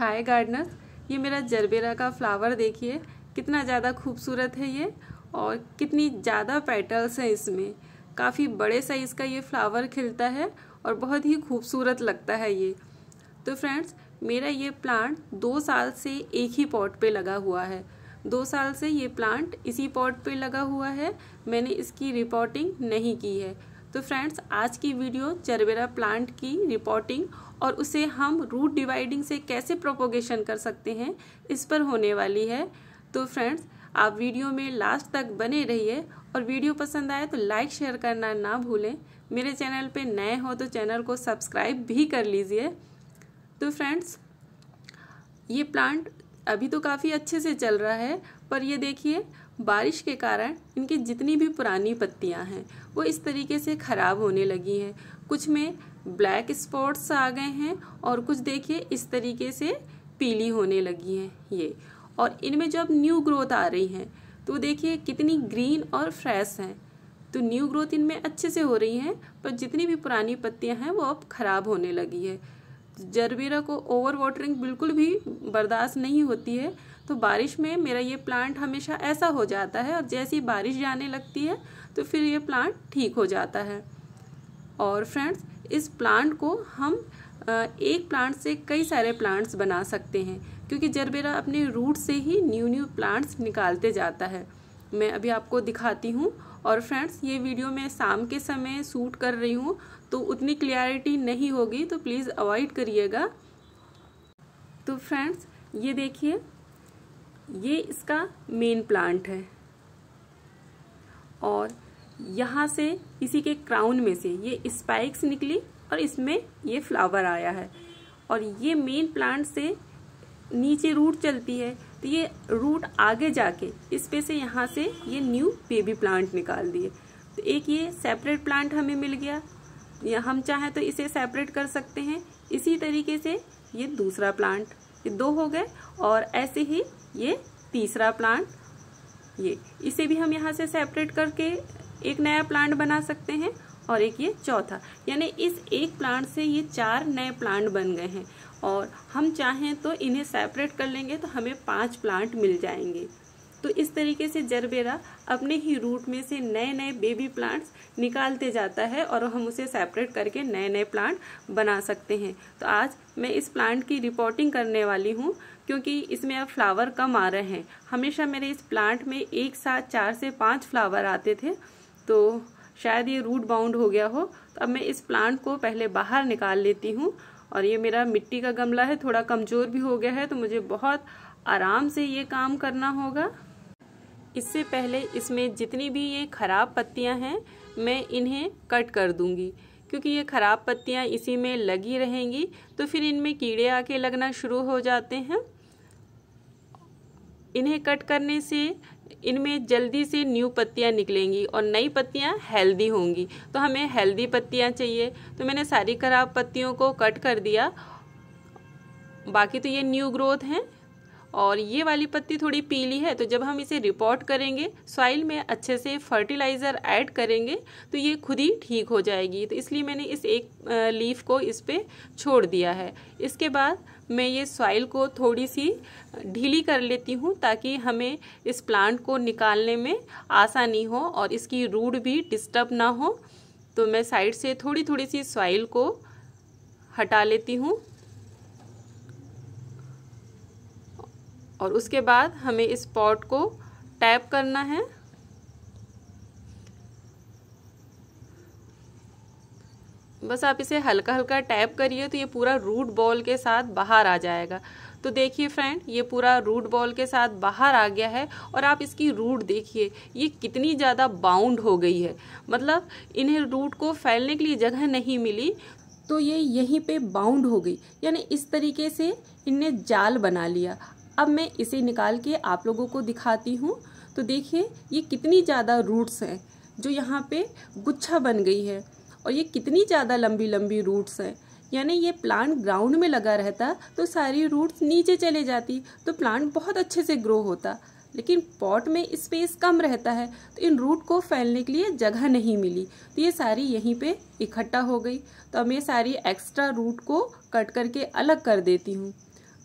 हाय gardener ये मेरा gerbera का फ्लावर देखिए कितना ज़्यादा खूबसूरत है ये और कितनी ज़्यादा पेटल्स हैं इसमें काफ़ी बड़े साइज़ का ये फ्लावर खिलता है और बहुत ही खूबसूरत लगता है ये तो फ्रेंड्स मेरा ये प्लांट दो साल से एक ही पॉट पे लगा हुआ है दो साल से ये प्लांट इसी पॉट पे लगा हुआ है मैंने इसकी रिपोर्टिंग नहीं की है तो फ्रेंड्स आज की वीडियो चरबेरा प्लांट की रिपोर्टिंग और उसे हम रूट डिवाइडिंग से कैसे प्रोपोगेशन कर सकते हैं इस पर होने वाली है तो फ्रेंड्स आप वीडियो में लास्ट तक बने रहिए और वीडियो पसंद आए तो लाइक शेयर करना ना भूलें मेरे चैनल पे नए हो तो चैनल को सब्सक्राइब भी कर लीजिए तो फ्रेंड्स ये प्लांट अभी तो काफ़ी अच्छे से चल रहा है पर ये देखिए बारिश के कारण इनकी जितनी भी पुरानी पत्तियां हैं वो इस तरीके से ख़राब होने लगी हैं कुछ में ब्लैक स्पॉट्स आ गए हैं और कुछ देखिए इस तरीके से पीली होने लगी हैं ये और इनमें जब न्यू ग्रोथ आ रही है तो देखिए कितनी ग्रीन और फ्रेश हैं तो न्यू ग्रोथ इनमें अच्छे से हो रही है पर जितनी भी पुरानी पत्तियां हैं वो अब खराब होने लगी है जरबेरा को ओवर वाटरिंग बिल्कुल भी बर्दाश्त नहीं होती है तो बारिश में मेरा ये प्लांट हमेशा ऐसा हो जाता है और जैसे ही बारिश जाने लगती है तो फिर ये प्लांट ठीक हो जाता है और फ्रेंड्स इस प्लांट को हम एक प्लांट से कई सारे प्लांट्स बना सकते हैं क्योंकि जरबेरा अपने रूट से ही न्यू न्यू प्लांट्स निकालते जाता है मैं अभी आपको दिखाती हूँ और फ्रेंड्स ये वीडियो मैं शाम के समय शूट कर रही हूँ तो उतनी क्लियरिटी नहीं होगी तो प्लीज़ अवॉइड करिएगा तो फ्रेंड्स ये देखिए ये इसका मेन प्लांट है और यहाँ से इसी के क्राउन में से ये स्पाइक्स निकली और इसमें ये फ्लावर आया है और ये मेन प्लांट से नीचे रूट चलती है तो ये रूट आगे जाके इस पे से यहाँ से ये न्यू बेबी प्लांट निकाल दिए तो एक ये सेपरेट प्लांट हमें मिल गया या हम चाहें तो इसे सेपरेट कर सकते हैं इसी तरीके से ये दूसरा प्लांट ये दो हो गए और ऐसे ही ये तीसरा प्लांट ये इसे भी हम यहाँ से सेपरेट करके एक नया प्लांट बना सकते हैं और एक ये चौथा यानी इस एक प्लांट से ये चार नए प्लांट बन गए हैं और हम चाहें तो इन्हें सेपरेट कर लेंगे तो हमें पांच प्लांट मिल जाएंगे तो इस तरीके से जरबेरा अपने ही रूट में से नए नए बेबी प्लांट्स निकालते जाता है और हम उसे सेपरेट करके नए नए प्लांट बना सकते हैं तो आज मैं इस प्लांट की रिपोर्टिंग करने वाली हूँ क्योंकि इसमें अब फ्लावर कम आ रहे हैं हमेशा मेरे इस प्लांट में एक साथ चार से पाँच फ्लावर आते थे तो शायद ये रूट बाउंड हो गया हो तो अब मैं इस प्लांट को पहले बाहर निकाल लेती हूँ और ये मेरा मिट्टी का गमला है थोड़ा कमज़ोर भी हो गया है तो मुझे बहुत आराम से ये काम करना होगा इससे पहले इसमें जितनी भी ये ख़राब पत्तियां हैं मैं इन्हें कट कर दूंगी क्योंकि ये ख़राब पत्तियां इसी में लगी रहेंगी तो फिर इनमें कीड़े आके लगना शुरू हो जाते हैं इन्हें कट करने से इनमें जल्दी से न्यू पत्तियाँ निकलेंगी और नई पत्तियाँ हेल्दी होंगी तो हमें हेल्दी पत्तियाँ चाहिए तो मैंने सारी खराब पत्तियों को कट कर दिया बाकी तो ये न्यू ग्रोथ हैं और ये वाली पत्ती थोड़ी पीली है तो जब हम इसे रिपोर्ट करेंगे सॉइल में अच्छे से फर्टिलाइज़र ऐड करेंगे तो ये खुद ही ठीक हो जाएगी तो इसलिए मैंने इस एक लीफ को इस पर छोड़ दिया है इसके बाद मैं ये सॉइल को थोड़ी सी ढीली कर लेती हूँ ताकि हमें इस प्लांट को निकालने में आसानी हो और इसकी रूट भी डिस्टर्ब ना हो तो मैं साइड से थोड़ी थोड़ी सी सॉइल को हटा लेती हूँ और उसके बाद हमें इस पॉट को टैप करना है बस आप इसे हल्का हल्का टैप करिए तो ये पूरा रूट बॉल के साथ बाहर आ जाएगा तो देखिए फ्रेंड ये पूरा रूट बॉल के साथ बाहर आ गया है और आप इसकी रूट देखिए ये कितनी ज़्यादा बाउंड हो गई है मतलब इन्हें रूट को फैलने के लिए जगह नहीं मिली तो ये यहीं पे बाउंड हो गई यानी इस तरीके से इनने जाल बना लिया अब मैं इसे निकाल के आप लोगों को दिखाती हूँ तो देखिए ये कितनी ज़्यादा रूट्स हैं जो यहाँ पे गुच्छा बन गई है और ये कितनी ज़्यादा लंबी लंबी रूट्स हैं यानी ये प्लांट ग्राउंड में लगा रहता तो सारी रूट्स नीचे चले जाती तो प्लांट बहुत अच्छे से ग्रो होता लेकिन पॉट में स्पेस कम रहता है तो इन रूट को फैलने के लिए जगह नहीं मिली तो ये सारी यहीं पे इकट्ठा हो गई तो अब मैं सारी एक्स्ट्रा रूट को कट करके अलग कर देती हूँ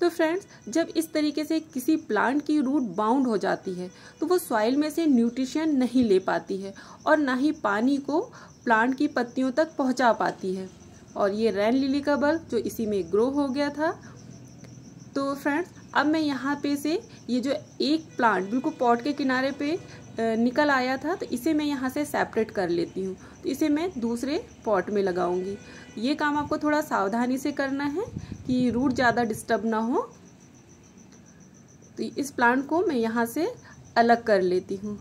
तो फ्रेंड्स जब इस तरीके से किसी प्लांट की रूट बाउंड हो जाती है तो वो सॉइल में से न्यूट्रिशन नहीं ले पाती है और ना ही पानी को प्लांट की पत्तियों तक पहुंचा पाती है और ये रैन लिली का बल्ब जो इसी में ग्रो हो गया था तो फ्रेंड्स अब मैं यहाँ पे से ये जो एक प्लांट बिल्कुल पॉट के किनारे पे निकल आया था तो इसे मैं यहाँ से सेपरेट कर लेती हूँ तो इसे मैं दूसरे पॉट में लगाऊंगी ये काम आपको थोड़ा सावधानी से करना है कि रूट ज़्यादा डिस्टर्ब ना हो तो इस प्लांट को मैं यहाँ से अलग कर लेती हूँ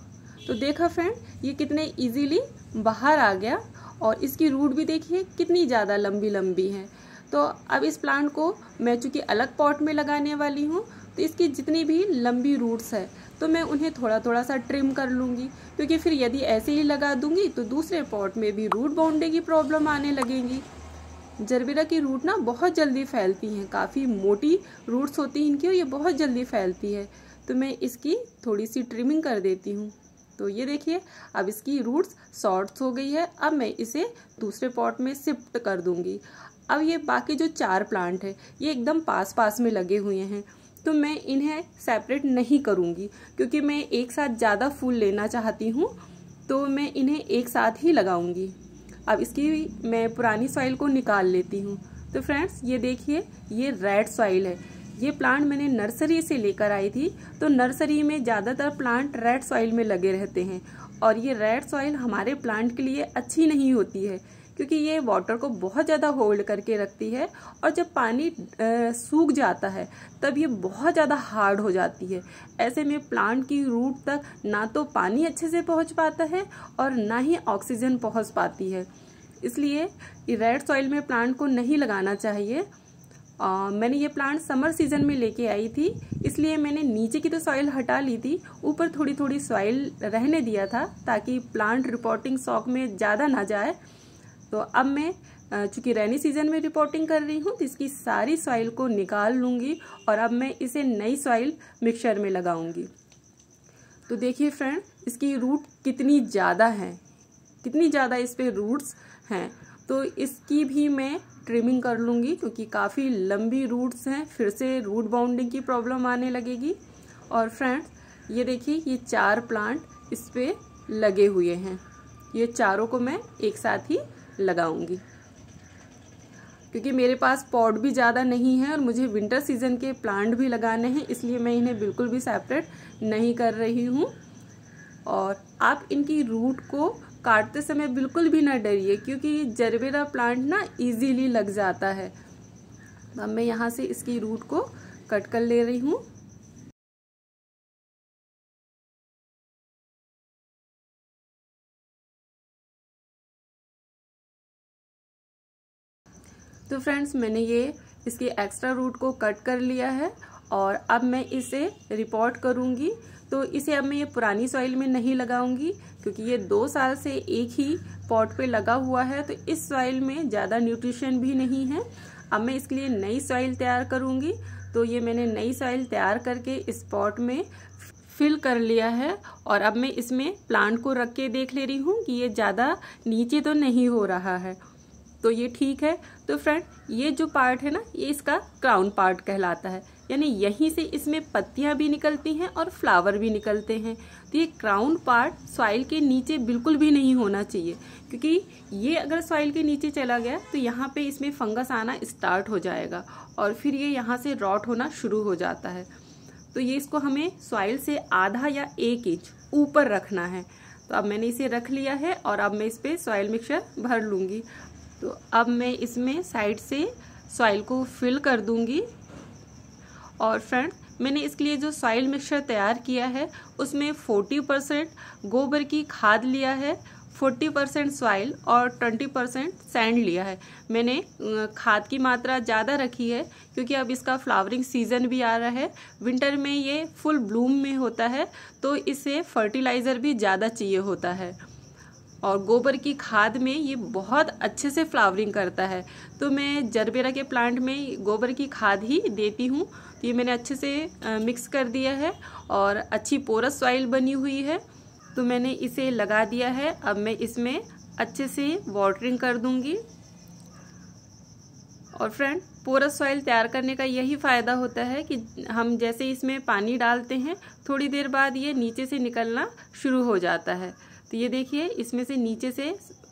तो देखा फ्रेंड ये कितने इजीली बाहर आ गया और इसकी रूट भी देखिए कितनी ज़्यादा लंबी लंबी है तो अब इस प्लांट को मैं चूँकि अलग पॉट में लगाने वाली हूँ तो इसकी जितनी भी लंबी रूट्स है तो मैं उन्हें थोड़ा थोड़ा सा ट्रिम कर लूँगी क्योंकि फिर यदि ऐसे ही लगा दूँगी तो दूसरे पॉट में भी रूट बाउंडे की प्रॉब्लम आने लगेंगी जरबेरा की रूट ना बहुत जल्दी फैलती हैं काफ़ी मोटी रूट्स होती हैं इनकी और ये बहुत जल्दी फैलती है तो मैं इसकी थोड़ी सी ट्रिमिंग कर देती हूँ तो ये देखिए अब इसकी रूट्स शॉर्ट्स हो गई है अब मैं इसे दूसरे पॉट में शिफ्ट कर दूंगी अब ये बाकी जो चार प्लांट है ये एकदम पास पास में लगे हुए हैं तो मैं इन्हें सेपरेट नहीं करूँगी क्योंकि मैं एक साथ ज़्यादा फूल लेना चाहती हूँ तो मैं इन्हें एक साथ ही लगाऊंगी अब इसकी मैं पुरानी सॉइल को निकाल लेती हूँ तो फ्रेंड्स ये देखिए ये रेड सॉइल है ये प्लांट मैंने नर्सरी से लेकर आई थी तो नर्सरी में ज़्यादातर प्लांट रेड सॉइल में लगे रहते हैं और ये रेड सॉइल हमारे प्लांट के लिए अच्छी नहीं होती है क्योंकि ये वाटर को बहुत ज़्यादा होल्ड करके रखती है और जब पानी सूख जाता है तब ये बहुत ज़्यादा हार्ड हो जाती है ऐसे में प्लांट की रूट तक ना तो पानी अच्छे से पहुंच पाता है और ना ही ऑक्सीजन पहुंच पाती है इसलिए रेड सॉइल में प्लांट को नहीं लगाना चाहिए आ, मैंने ये प्लांट समर सीजन में लेके आई थी इसलिए मैंने नीचे की तो सॉइल हटा ली थी ऊपर थोड़ी थोड़ी सॉइल रहने दिया था ताकि प्लांट रिपोर्टिंग शॉक में ज़्यादा ना जाए तो अब मैं चूँकि रेनी सीजन में रिपोर्टिंग कर रही हूँ तो इसकी सारी सॉइल को निकाल लूँगी और अब मैं इसे नई सॉइल मिक्सचर में लगाऊँगी तो देखिए फ्रेंड इसकी रूट कितनी ज़्यादा है कितनी ज़्यादा इस पर रूट्स हैं तो इसकी भी मैं ट्रिमिंग कर लूँगी क्योंकि काफ़ी लंबी रूट्स हैं फिर से रूट बाउंडिंग की प्रॉब्लम आने लगेगी और फ्रेंड्स ये देखिए ये चार प्लांट इस पर लगे हुए हैं ये चारों को मैं एक साथ ही लगाऊंगी क्योंकि मेरे पास पॉट भी ज़्यादा नहीं है और मुझे विंटर सीजन के प्लांट भी लगाने हैं इसलिए मैं इन्हें बिल्कुल भी सेपरेट नहीं कर रही हूँ और आप इनकी रूट को काटते समय बिल्कुल भी ना डरिए क्योंकि ये जरबेरा प्लांट ना इजीली लग जाता है अब मैं यहाँ से इसकी रूट को कट कर ले रही हूँ तो फ्रेंड्स मैंने ये इसके एक्स्ट्रा रूट को कट कर लिया है और अब मैं इसे रिपोर्ट करूँगी तो इसे अब मैं ये पुरानी सॉइल में नहीं लगाऊंगी क्योंकि ये दो साल से एक ही पॉट पे लगा हुआ है तो इस सॉइल में ज़्यादा न्यूट्रिशन भी नहीं है अब मैं इसके लिए नई सॉइल तैयार करूंगी तो ये मैंने नई सॉइल तैयार करके इस पॉट में फिल कर लिया है और अब मैं इसमें प्लांट को रख के देख ले रही हूँ कि ये ज़्यादा नीचे तो नहीं हो रहा है तो ये ठीक है तो फ्रेंड ये जो पार्ट है ना ये इसका क्राउन पार्ट कहलाता है यानी यहीं से इसमें पत्तियां भी निकलती हैं और फ्लावर भी निकलते हैं तो ये क्राउन पार्ट सॉइल के नीचे बिल्कुल भी नहीं होना चाहिए क्योंकि ये अगर सॉइल के नीचे चला गया तो यहाँ पे इसमें फंगस आना स्टार्ट हो जाएगा और फिर ये यहाँ से रॉट होना शुरू हो जाता है तो ये इसको हमें सॉइल से आधा या एक इंच ऊपर रखना है तो अब मैंने इसे रख लिया है और अब मैं इस पर सॉइल मिक्सर भर लूँगी तो अब मैं इसमें साइड से सॉइल को फिल कर दूँगी और फ्रेंड्स मैंने इसके लिए जो सॉइल मिक्सचर तैयार किया है उसमें 40 परसेंट गोबर की खाद लिया है 40 परसेंट सॉइल और 20 परसेंट सैंड लिया है मैंने खाद की मात्रा ज़्यादा रखी है क्योंकि अब इसका फ्लावरिंग सीजन भी आ रहा है विंटर में ये फुल ब्लूम में होता है तो इसे फर्टिलाइज़र भी ज़्यादा चाहिए होता है और गोबर की खाद में ये बहुत अच्छे से फ्लावरिंग करता है तो मैं जरबेरा के प्लांट में गोबर की खाद ही देती हूँ तो ये मैंने अच्छे से मिक्स कर दिया है और अच्छी पोरस सॉइल बनी हुई है तो मैंने इसे लगा दिया है अब मैं इसमें अच्छे से वाटरिंग कर दूँगी और फ्रेंड पोरस सॉइल तैयार करने का यही फ़ायदा होता है कि हम जैसे इसमें पानी डालते हैं थोड़ी देर बाद ये नीचे से निकलना शुरू हो जाता है तो ये देखिए इसमें से नीचे से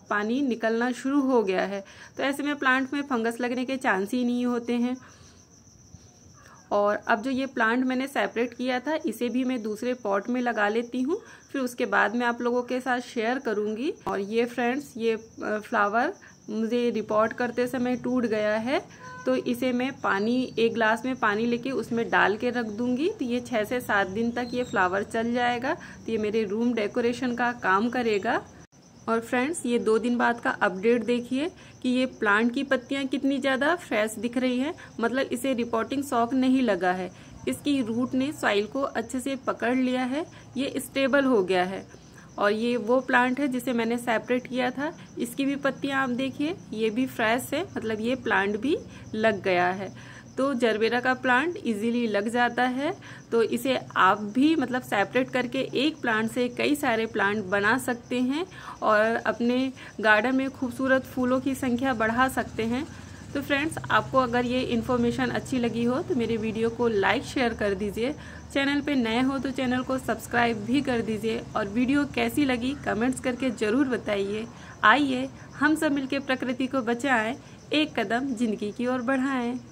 पानी निकलना शुरू हो गया है तो ऐसे में प्लांट में फंगस लगने के चांस ही नहीं होते हैं और अब जो ये प्लांट मैंने सेपरेट किया था इसे भी मैं दूसरे पॉट में लगा लेती हूँ फिर उसके बाद मैं आप लोगों के साथ शेयर करूँगी और ये फ्रेंड्स ये फ्लावर मुझे रिपोर्ट करते समय टूट गया है तो इसे मैं पानी एक ग्लास में पानी लेके उसमें डाल के रख दूँगी तो ये छः से सात दिन तक ये फ्लावर चल जाएगा तो ये मेरे रूम डेकोरेशन का काम करेगा और फ्रेंड्स ये दो दिन बाद का अपडेट देखिए कि ये प्लांट की पत्तियां कितनी ज़्यादा फ्रेश दिख रही हैं मतलब इसे रिपोर्टिंग शॉक नहीं लगा है इसकी रूट ने सॉइल को अच्छे से पकड़ लिया है ये स्टेबल हो गया है और ये वो प्लांट है जिसे मैंने सेपरेट किया था इसकी भी पत्तियां आप देखिए ये भी फ्रेश है मतलब ये प्लांट भी लग गया है तो जरबेरा का प्लांट इजीली लग जाता है तो इसे आप भी मतलब सेपरेट करके एक प्लांट से कई सारे प्लांट बना सकते हैं और अपने गार्डन में खूबसूरत फूलों की संख्या बढ़ा सकते हैं तो फ्रेंड्स आपको अगर ये इन्फॉर्मेशन अच्छी लगी हो तो मेरे वीडियो को लाइक शेयर कर दीजिए चैनल पे नए हो तो चैनल को सब्सक्राइब भी कर दीजिए और वीडियो कैसी लगी कमेंट्स करके ज़रूर बताइए आइए हम सब मिलकर प्रकृति को बचाएं एक कदम जिंदगी की ओर बढ़ाएं